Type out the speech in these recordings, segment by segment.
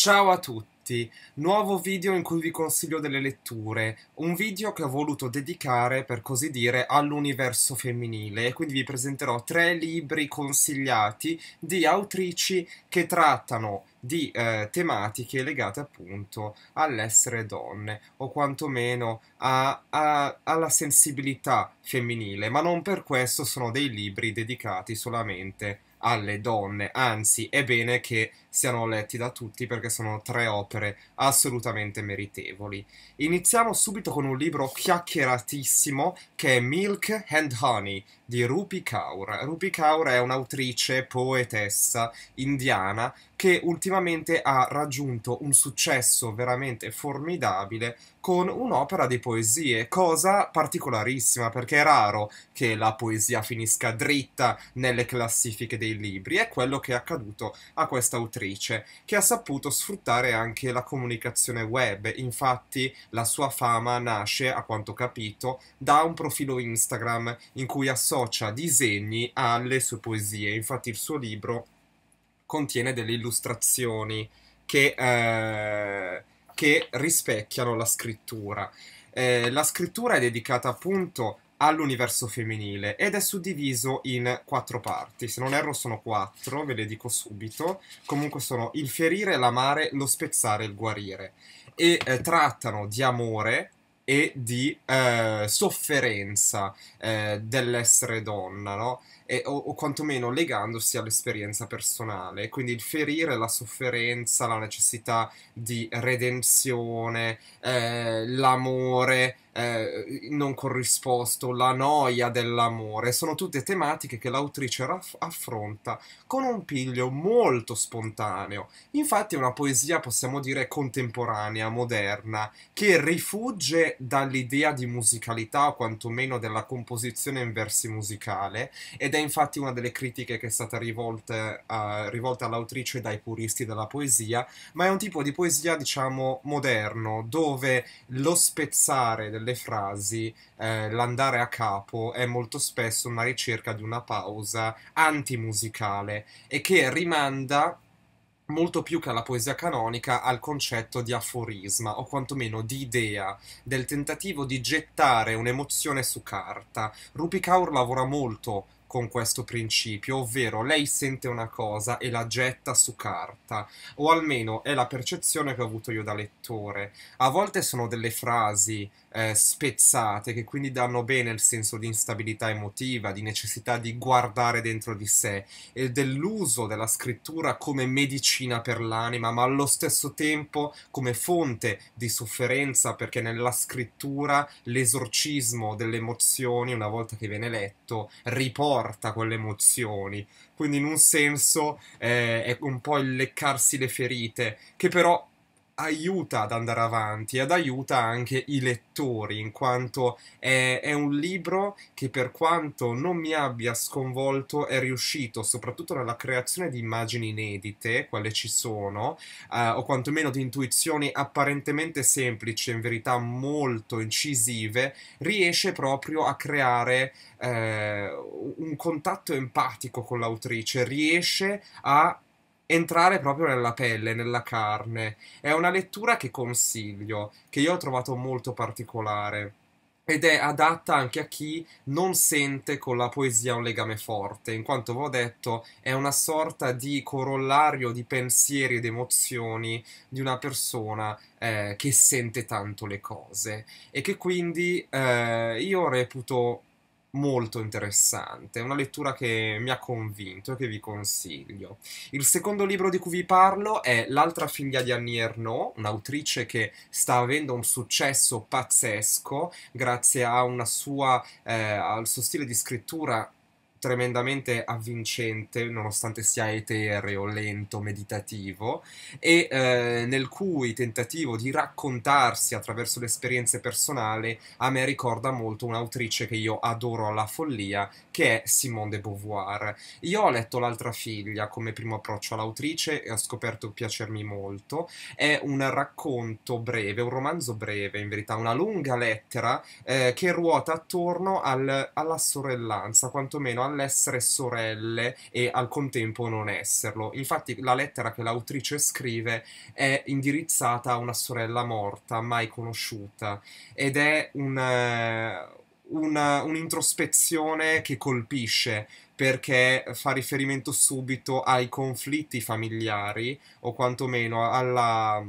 Ciao a tutti, nuovo video in cui vi consiglio delle letture, un video che ho voluto dedicare, per così dire, all'universo femminile, e quindi vi presenterò tre libri consigliati di autrici che trattano di eh, tematiche legate appunto all'essere donne o quantomeno a, a, alla sensibilità femminile, ma non per questo sono dei libri dedicati solamente alle donne, anzi è bene che siano letti da tutti perché sono tre opere assolutamente meritevoli. Iniziamo subito con un libro chiacchieratissimo che è Milk and Honey di Rupi Kaur. Rupi Kaur è un'autrice, poetessa indiana che ultimamente ha raggiunto un successo veramente formidabile con un'opera di poesie, cosa particolarissima perché è raro che la poesia finisca dritta nelle classifiche dei libri, è quello che è accaduto a questa autrice autrice che ha saputo sfruttare anche la comunicazione web, infatti la sua fama nasce, a quanto capito, da un profilo Instagram in cui associa disegni alle sue poesie, infatti il suo libro contiene delle illustrazioni che, eh, che rispecchiano la scrittura. Eh, la scrittura è dedicata appunto all'universo femminile ed è suddiviso in quattro parti. Se non erro sono quattro, ve le dico subito. Comunque sono il ferire, l'amare, lo spezzare, il guarire. E eh, trattano di amore e di eh, sofferenza, eh, dell'essere donna, no? E, o, o, quantomeno legandosi all'esperienza personale, quindi il ferire la sofferenza, la necessità di redenzione, eh, l'amore eh, non corrisposto, la noia dell'amore, sono tutte tematiche che l'autrice raff- affronta con un piglio molto spontaneo. Infatti è una poesia, possiamo dire, contemporanea, moderna, che rifugge dall'idea di musicalità o quantomeno della composizione composizione in versi musicale ed è infatti una delle critiche che è stata rivolta, uh, eh, rivolta all'autrice dai puristi della poesia, ma è un tipo di poesia diciamo moderno dove lo spezzare delle frasi, eh, l'andare a capo è molto spesso una ricerca di una pausa antimusicale e che rimanda molto più che alla poesia canonica al concetto di aforisma o quantomeno di idea, del tentativo di gettare un'emozione su carta. Rupi Kaur lavora molto con questo principio, ovvero lei sente una cosa e la getta su carta, o almeno è la percezione che ho avuto io da lettore. A volte sono delle frasi eh, spezzate che quindi danno bene il senso di instabilità emotiva, di necessità di guardare dentro di sé e dell'uso della scrittura come medicina per l'anima, ma allo stesso tempo come fonte di sofferenza, perché nella scrittura l'esorcismo delle emozioni, una volta che viene letto, riporta porta con le emozioni. Quindi in un senso eh, è un po' il leccarsi le ferite, che però aiuta ad andare avanti ed aiuta anche i lettori, in quanto è, è, un libro che per quanto non mi abbia sconvolto è riuscito, soprattutto nella creazione di immagini inedite, quelle ci sono, eh, o quantomeno di intuizioni apparentemente semplici, in verità molto incisive, riesce proprio a creare eh, un contatto empatico con l'autrice, riesce a entrare proprio nella pelle, nella carne. È una lettura che consiglio, che io ho trovato molto particolare ed è adatta anche a chi non sente con la poesia un legame forte, in quanto, vi ho detto, è una sorta di corollario di pensieri ed emozioni di una persona eh, che sente tanto le cose e che quindi eh, io reputo molto interessante, una lettura che mi ha convinto e che vi consiglio. Il secondo libro di cui vi parlo è L'altra figlia di Annie Ernaux, un'autrice che sta avendo un successo pazzesco grazie sua, eh, al suo stile di scrittura tremendamente avvincente, nonostante sia etereo, lento, meditativo, e eh, nel cui tentativo di raccontarsi attraverso l'esperienza personale a me ricorda molto un'autrice che io adoro alla follia, che è Simone de Beauvoir. Io ho letto L'altra figlia come primo approccio all'autrice e ho scoperto piacermi molto. È un racconto breve, un romanzo breve, in verità, una lunga lettera eh, che ruota attorno al, alla sorellanza, quantomeno all'essere sorelle e al contempo non esserlo. Infatti la lettera che l'autrice scrive è indirizzata a una sorella morta, mai conosciuta, ed è un... Eh, una, un'introspezione che colpisce perché fa riferimento subito ai conflitti familiari o quantomeno alla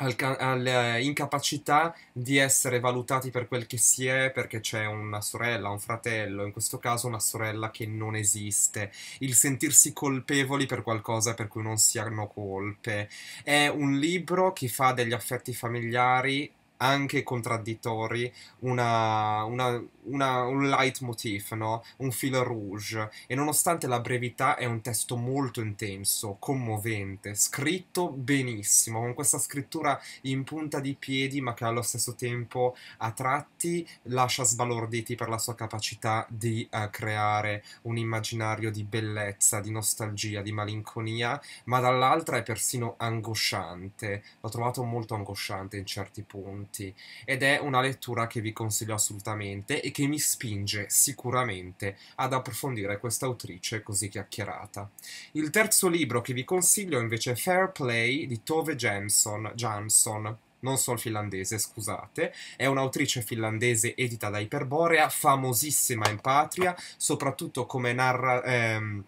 all'incapacità eh, di essere valutati per quel che si è perché c'è una sorella, un fratello, in questo caso una sorella che non esiste, il sentirsi colpevoli per qualcosa per cui non si hanno colpe. È un libro che fa degli affetti familiari anche contraddittori, una, una una, un leitmotiv, no? un fil rouge, e nonostante la brevità è un testo molto intenso, commovente, scritto benissimo, con questa scrittura in punta di piedi ma che allo stesso tempo a tratti lascia sbalorditi per la sua capacità di uh, creare un immaginario di bellezza, di nostalgia, di malinconia, ma dall'altra è persino angosciante, l'ho trovato molto angosciante in certi punti ed è una lettura che vi consiglio assolutamente e che che mi spinge sicuramente ad approfondire questa autrice così chiacchierata. Il terzo libro che vi consiglio invece è Fair Play di Tove Jameson, Jameson non sol finlandese, scusate, è un'autrice finlandese edita da Iperborea, famosissima in patria, soprattutto come narra... Ehm,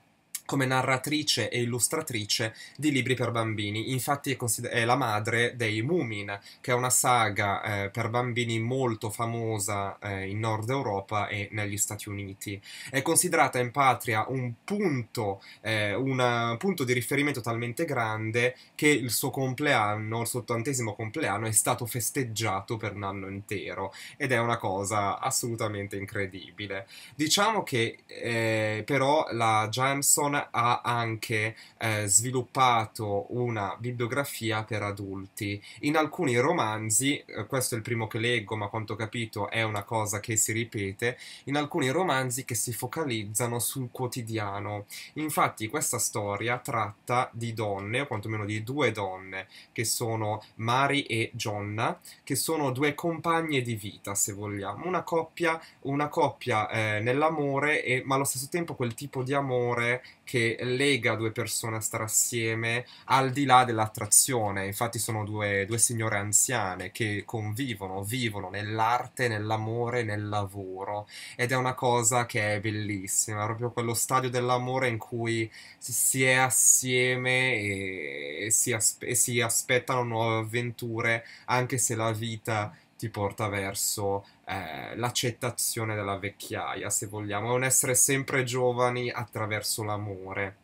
come narratrice e illustratrice di libri per bambini. Infatti è, consider- è la madre dei Mumin, che è una saga eh, per bambini molto famosa eh, in Nord Europa e negli Stati Uniti. È considerata in patria un punto, eh, un punto di riferimento talmente grande che il suo compleanno, il suo ottantesimo compleanno, è stato festeggiato per un anno intero ed è una cosa assolutamente incredibile. Diciamo che eh, però la Jamson ha anche eh, sviluppato una bibliografia per adulti. In alcuni romanzi, eh, questo è il primo che leggo, ma quanto ho capito è una cosa che si ripete, in alcuni romanzi che si focalizzano sul quotidiano. Infatti questa storia tratta di donne, o quantomeno di due donne, che sono Mari e Jonna, che sono due compagne di vita, se vogliamo, una coppia, una coppia eh, nell'amore, e, ma allo stesso tempo quel tipo di amore che lega due persone a stare assieme al di là dell'attrazione. Infatti sono due, due signore anziane che convivono, vivono nell'arte, nell'amore, nel lavoro ed è una cosa che è bellissima, proprio quello stadio dell'amore in cui si è assieme e, si, aspe- e si aspettano nuove avventure anche se la vita ti porta verso eh, l'accettazione della vecchiaia, se vogliamo, è un essere sempre giovani attraverso l'amore.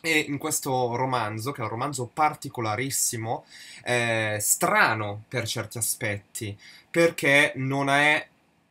E in questo romanzo, che è un romanzo particolarissimo, eh, strano per certi aspetti, perché non è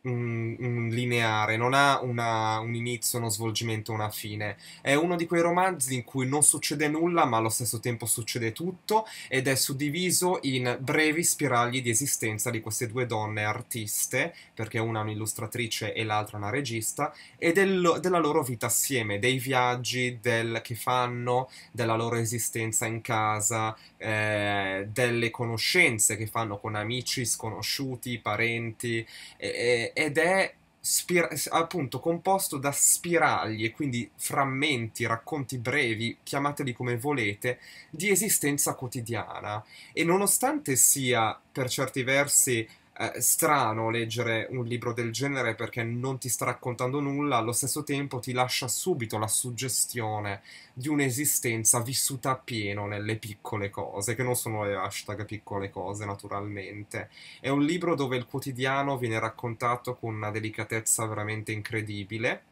mm, lineare, non ha una, un inizio, uno svolgimento, una fine. È uno di quei romanzi in cui non succede nulla, ma allo stesso tempo succede tutto ed è suddiviso in brevi spiragli di esistenza di queste due donne artiste, perché una è un'illustratrice e l'altra una regista, e del, della loro vita assieme, dei viaggi del, che fanno, della loro esistenza in casa, eh, delle conoscenze che fanno con amici, sconosciuti, parenti. Eh, ed è spira- appunto composto da spiragli e quindi frammenti, racconti brevi, chiamateli come volete, di esistenza quotidiana. E nonostante sia per certi versi eh, strano leggere un libro del genere perché non ti sta raccontando nulla, allo stesso tempo ti lascia subito la suggestione di un'esistenza vissuta a pieno nelle piccole cose, che non sono le hashtag piccole cose naturalmente. È un libro dove il quotidiano viene raccontato con una delicatezza veramente incredibile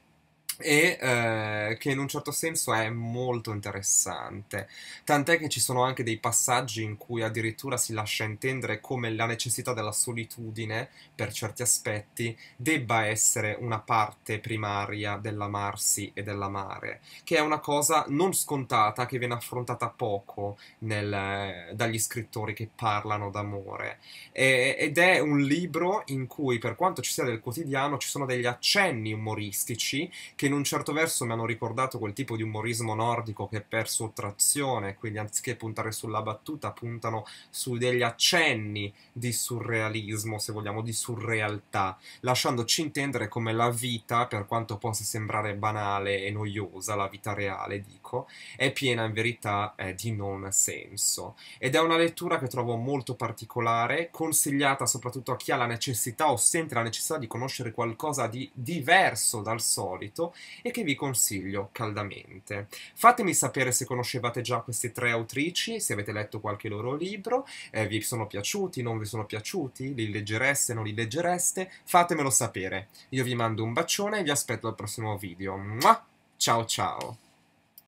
e eh, che in un certo senso è molto interessante. Tant'è che ci sono anche dei passaggi in cui addirittura si lascia intendere come la necessità della solitudine, per certi aspetti, debba essere una parte primaria dell'amarsi e dell'amare, che è una cosa non scontata che viene affrontata poco nel, eh, dagli scrittori che parlano d'amore. E, ed è un libro in cui, per quanto ci sia del quotidiano, ci sono degli accenni umoristici che che in un certo verso mi hanno ricordato quel tipo di umorismo nordico che per sottrazione, quindi anziché puntare sulla battuta, puntano su degli accenni di surrealismo, se vogliamo, di surrealtà, lasciandoci intendere come la vita, per quanto possa sembrare banale e noiosa, la vita reale, dico, è piena in verità eh, di non senso. Ed è una lettura che trovo molto particolare, consigliata soprattutto a chi ha la necessità o sente la necessità di conoscere qualcosa di diverso dal solito e che vi consiglio caldamente. Fatemi sapere se conoscevate già queste tre autrici, se avete letto qualche loro libro, eh, vi sono piaciuti, non vi sono piaciuti, li leggereste, non li leggereste, fatemelo sapere. Io vi mando un bacione e vi aspetto al prossimo video. Mua! Ciao ciao!